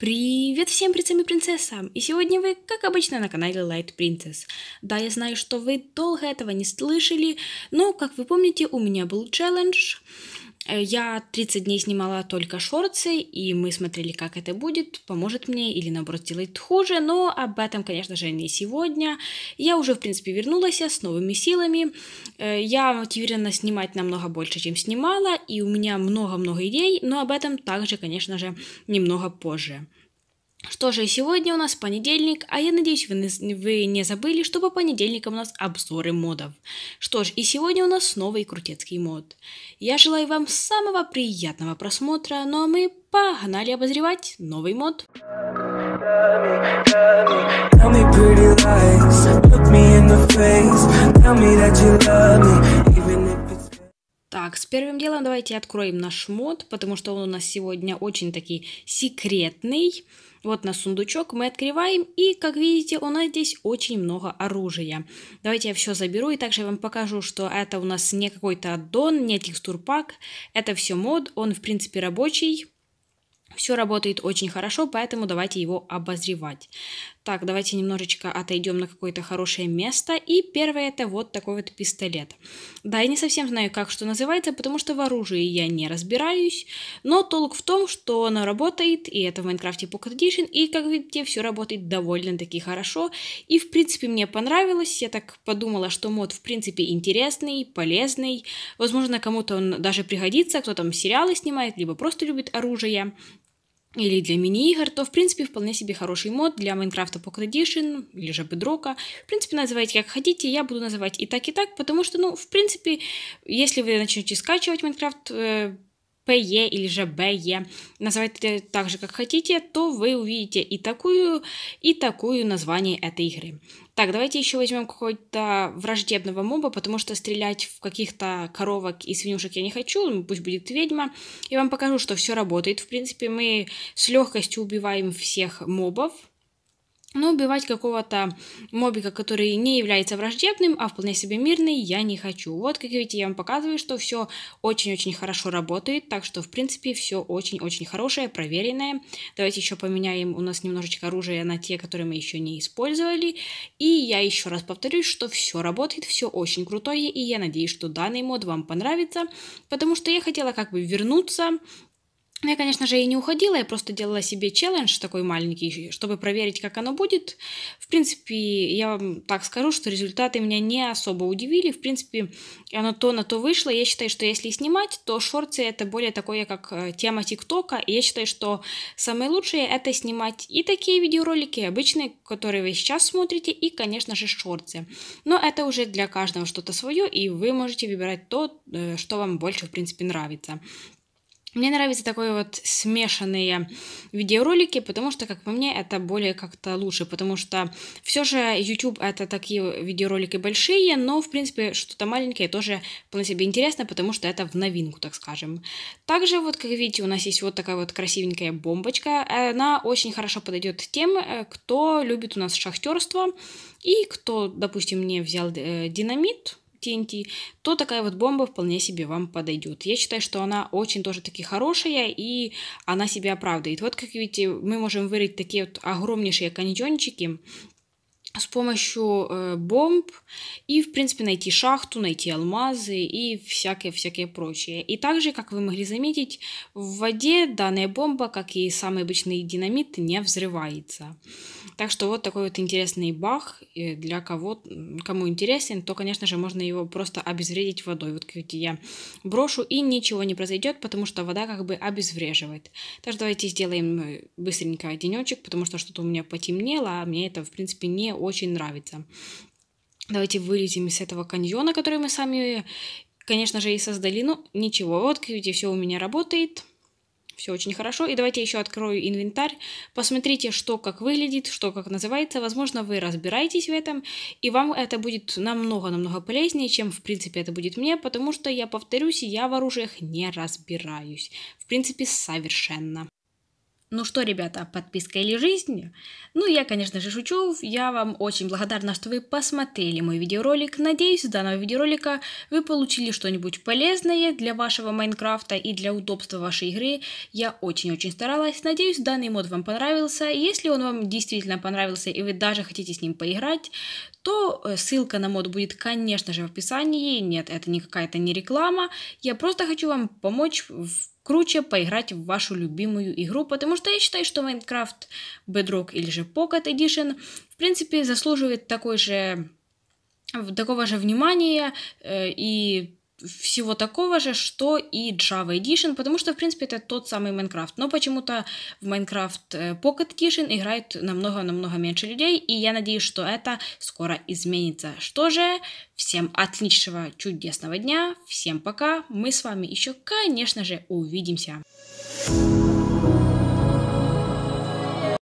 Привет всем принцам и принцессам! И сегодня вы, как обычно, на канале Light Princess. Да, я знаю, что вы долго этого не слышали, но, как вы помните, у меня был челлендж Э, я 30 дней снимала только шорцы и мы смотрели, как это будет, поможет мне или, наоборот, сделает хуже, но об этом, конечно же, не сегодня. Я уже, в принципе, вернулась с новыми силами. Э, я мотивирована снимать намного больше, чем снимала, и у меня много-много идей, но об этом также, конечно же, немного позже. Что же, сегодня у нас понедельник, а я надеюсь, вы, вы не забыли, что по понедельникам у нас обзоры модов. Что ж, и сегодня у нас новый крутецкий мод. Я желаю вам самого приятного просмотра, ну а мы погнали обозревать новый мод. так, с первым делом давайте откроем наш мод, потому что он у нас сегодня очень таки секретный. Вот на сундучок мы открываем, и, как видите, у нас здесь очень много оружия. Давайте я все заберу, и также я вам покажу, что это у нас не какой-то аддон, не текстур пак, это все мод, он, в принципе, рабочий. Все работает очень хорошо, поэтому давайте его обозревать. Так, давайте немножечко отойдем на какое-то хорошее место. И первое это вот такой вот пистолет. Да, я не совсем знаю, как что называется, потому что в оружии я не разбираюсь. Но толк в том, что оно работает, и это в Майнкрафте Pocket Edition. И, как видите, все работает довольно-таки хорошо. И, в принципе, мне понравилось. Я так подумала, что мод, в принципе, интересный, полезный. Возможно, кому-то он даже пригодится, кто там сериалы снимает, либо просто любит оружие или для мини-игр, то, в принципе, вполне себе хороший мод для Майнкрафта Pocket Edition или же Bedrock. В принципе, называйте как хотите, я буду называть и так, и так, потому что, ну, в принципе, если вы начнете скачивать Майнкрафт, ПЕ или же БЕ, называйте так же, как хотите, то вы увидите и такую, и такую название этой игры. Так, давайте еще возьмем какого-то враждебного моба, потому что стрелять в каких-то коровок и свинюшек я не хочу, ну, пусть будет ведьма. И вам покажу, что все работает. В принципе, мы с легкостью убиваем всех мобов, но ну, убивать какого-то мобика, который не является враждебным, а вполне себе мирный, я не хочу. Вот, как видите, я вам показываю, что все очень-очень хорошо работает, так что, в принципе, все очень-очень хорошее, проверенное. Давайте еще поменяем у нас немножечко оружие на те, которые мы еще не использовали. И я еще раз повторюсь, что все работает, все очень крутое, и я надеюсь, что данный мод вам понравится, потому что я хотела как бы вернуться ну, я, конечно же, и не уходила, я просто делала себе челлендж такой маленький, чтобы проверить, как оно будет. В принципе, я вам так скажу, что результаты меня не особо удивили. В принципе, оно то на то вышло. Я считаю, что если снимать, то шорты это более такое, как э, тема ТикТока. И я считаю, что самое лучшее это снимать и такие видеоролики обычные, которые вы сейчас смотрите, и, конечно же, шорты. Но это уже для каждого что-то свое, и вы можете выбирать то, э, что вам больше, в принципе, нравится. Мне нравятся такие вот смешанные видеоролики, потому что, как по мне, это более как-то лучше, потому что все же YouTube это такие видеоролики большие, но, в принципе, что-то маленькое тоже вполне себе интересно, потому что это в новинку, так скажем. Также, вот, как видите, у нас есть вот такая вот красивенькая бомбочка. Она очень хорошо подойдет тем, э, кто любит у нас шахтерство и кто, допустим, мне взял э, динамит, TNT, то такая вот бомба вполне себе вам подойдет. Я считаю, что она очень тоже таки хорошая, и она себя оправдывает. Вот как видите, мы можем вырыть такие вот огромнейшие каньончики, с помощью э, бомб и, в принципе, найти шахту, найти алмазы и всякое-всякое прочее. И также, как вы могли заметить, в воде данная бомба, как и самый обычный динамит, не взрывается. Так что вот такой вот интересный бах э, для кого, кому интересен, то, конечно же, можно его просто обезвредить водой. Вот, как я брошу, и ничего не произойдет, потому что вода как бы обезвреживает. Так что давайте сделаем э, быстренько денечек, потому что что-то у меня потемнело, а мне это, в принципе, не очень нравится. Давайте вылезем из этого каньона, который мы сами, конечно же, и создали. Ну, ничего, вот, видите, все у меня работает все очень хорошо. И давайте еще открою инвентарь, посмотрите, что как выглядит, что как называется. Возможно, вы разбираетесь в этом, и вам это будет намного-намного полезнее, чем, в принципе, это будет мне, потому что, я повторюсь, я в оружиях не разбираюсь. В принципе, совершенно. Ну что, ребята, подписка или жизнь? Ну, я, конечно же, шучу. Я вам очень благодарна, что вы посмотрели мой видеоролик. Надеюсь, из данного видеоролика вы получили что-нибудь полезное для вашего Майнкрафта и для удобства вашей игры. Я очень-очень старалась. Надеюсь, данный мод вам понравился. Если он вам действительно понравился и вы даже хотите с ним поиграть, то э, ссылка на мод будет, конечно же, в описании. Нет, это не какая-то не реклама. Я просто хочу вам помочь в круче поиграть в вашу любимую игру, потому что я считаю, что Minecraft Bedrock или же Pocket Edition, в принципе, заслуживает такой же такого же внимания э, и всего такого же, что и Java Edition, потому что, в принципе, это тот самый Minecraft. Но почему-то в Minecraft э, Pocket Edition играет намного-намного меньше людей, и я надеюсь, что это скоро изменится. Что же, всем отличного, чудесного дня, всем пока, мы с вами еще, конечно же, увидимся. thank you